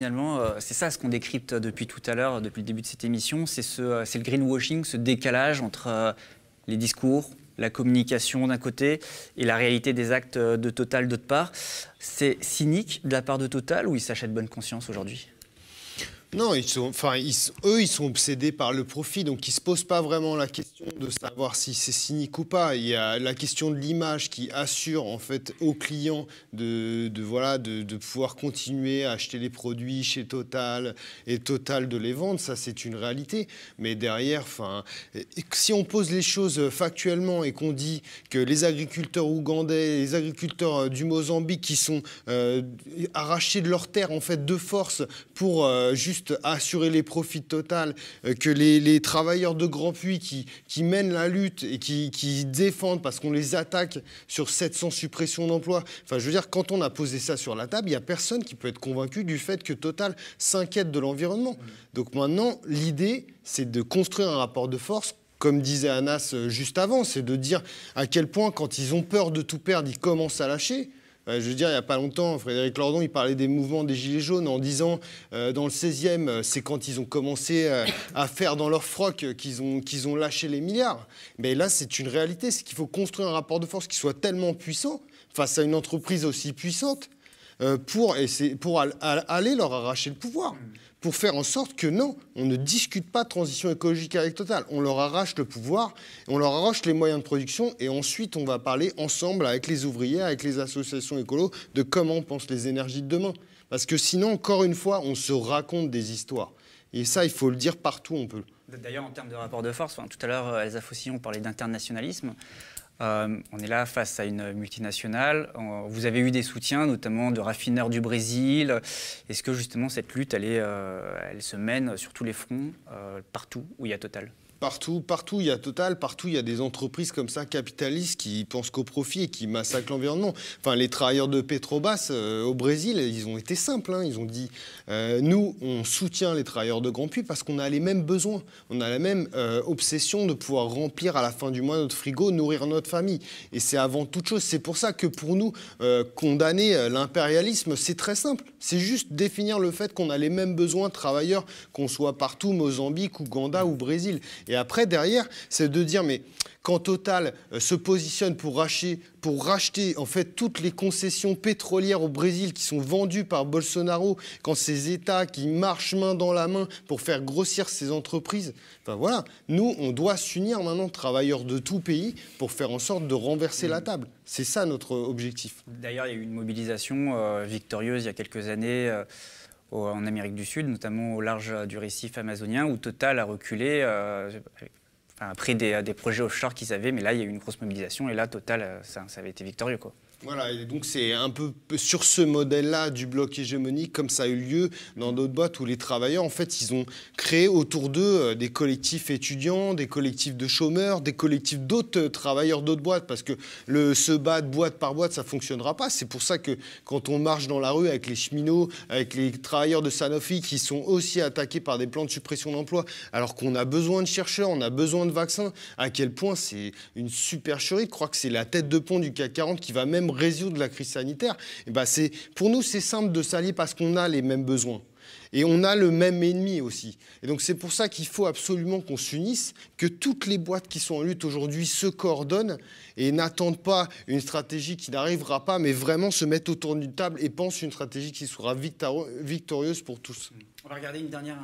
Finalement, euh, c'est ça ce qu'on décrypte depuis tout à l'heure, depuis le début de cette émission, c'est ce, euh, le greenwashing, ce décalage entre euh, les discours, la communication d'un côté et la réalité des actes de Total d'autre part. C'est cynique de la part de Total ou il s'achète bonne conscience aujourd'hui non, ils sont, enfin, eux, ils sont obsédés par le profit, donc ils ne se posent pas vraiment la question de savoir si c'est cynique ou pas. Il y a la question de l'image qui assure en fait aux clients de, voilà, de, pouvoir continuer à acheter les produits chez Total et Total de les vendre, ça c'est une réalité. Mais derrière, enfin, si on pose les choses factuellement et qu'on dit que les agriculteurs ougandais, les agriculteurs euh, du Mozambique qui sont euh, arrachés de leur terre en fait de force pour euh, justement assurer les profits Total, euh, que les, travailleurs de Grand puits qui, mènent la lutte et qui, qui défendent parce qu'on les attaque sur 700 suppressions d'emplois. Enfin, je veux dire, quand on a posé ça sur la table, il n'y a personne qui peut être convaincu du fait que Total s'inquiète de l'environnement. Donc maintenant, l'idée, c'est de construire un rapport de force comme disait Anas euh, juste avant, c'est de dire à quel point, quand ils ont peur de tout perdre, ils commencent à lâcher. Euh, je veux dire, il n'y a pas longtemps, Frédéric Lordon, il parlait des mouvements des Gilets jaunes en disant, euh, dans le 16e, euh, c'est quand ils ont commencé à faire dans leur froc qu'ils ont, qu'ils ont lâché les milliards. Mais là, c'est une réalité, c'est qu'il faut construire un rapport de force qui soit tellement puissant face à une entreprise aussi puissante euh, pour, aller leur arracher le pouvoir pour faire en sorte que non, on ne discute pas de transition écologique avec Total. On leur arrache le pouvoir, on leur arrache les moyens de production et ensuite on va parler ensemble avec les ouvriers, avec les associations écolos de comment on pense les énergies de demain. Parce que sinon, encore une fois, on se raconte des histoires. Et ça, il faut le dire partout on peut. D'ailleurs, en termes de rapport de force, tout à l'heure, euh, Elsa on parlait d'internationalisme. Euh, on est là face à une multinationale. Euh, vous avez eu des soutiens, notamment de raffineurs du Brésil. Est-ce que justement cette lutte, elle, euh, se mène sur tous les fronts, partout où il y a Total Partout, partout, il y a Total, partout, il y a des entreprises comme ça, capitalistes, qui pensent qu'au profit et qui massacrent l'environnement. Enfin, les travailleurs de Petrobas euh, au Brésil, ils ont été simples. Hein. ils ont dit euh, nous, on soutient les travailleurs de Grand Puy parce qu'on a les mêmes besoins. On a la même euh, obsession de pouvoir remplir à la fin du mois notre frigo, nourrir notre famille. Et c'est avant toute chose. C'est pour ça que pour nous, condamner l'impérialisme, c'est très simple. C'est juste définir le fait qu'on a les mêmes besoins travailleurs, qu'on soit partout, Mozambique, Ouganda ou Brésil. Et après, derrière, c'est de dire, mais quand Total euh, se positionne pour racheter, pour racheter en fait toutes les concessions pétrolières au Brésil qui sont vendues par Bolsonaro, quand ces États qui marchent main dans la main pour faire grossir ces entreprises, enfin voilà, nous on doit s'unir maintenant, travailleurs de tout pays, pour faire en sorte de renverser la mm. table. C'est ça notre objectif. D'ailleurs, il y a eu une mobilisation euh, victorieuse il y a quelques années. Euh, en Amérique du Sud, notamment au large du récif amazonien, où Total a reculé euh, après des, des, projets offshore qu'ils avaient. Mais là, il y a eu une grosse mobilisation et là, Total, euh, ça, ça avait été victorieux. Quoi. Voilà, et donc c'est un peu sur ce modèle-là du bloc hégémonique, comme ça a eu lieu dans d'autres boîtes où les travailleurs, en fait, ils ont créé autour d'eux euh, des collectifs étudiants, des collectifs de chômeurs, des collectifs d'autres travailleurs d'autres boîtes, parce que le se battre boîte par boîte, ça fonctionnera pas. C'est pour ça que quand on marche dans la rue avec les cheminots, avec les travailleurs de Sanofi qui sont aussi attaqués par des plans de suppression d'emploi, alors qu'on a besoin de chercheurs, on a besoin de vaccins, à quel point c'est une supercherie Je crois que c'est la tête de pont du CAC 40 qui va même résoudre la crise sanitaire, et eh ben, c'est, pour nous, c'est simple de s'allier parce qu'on a les mêmes besoins. Et on a le même ennemi aussi. Et donc c'est pour ça qu'il faut absolument qu'on s'unisse, que toutes les boîtes qui sont en lutte aujourd'hui se coordonnent et n'attendent pas une stratégie qui n'arrivera pas, mais vraiment se mettent autour d'une table et pensent une stratégie qui sera victorieuse pour tous. On va regarder une dernière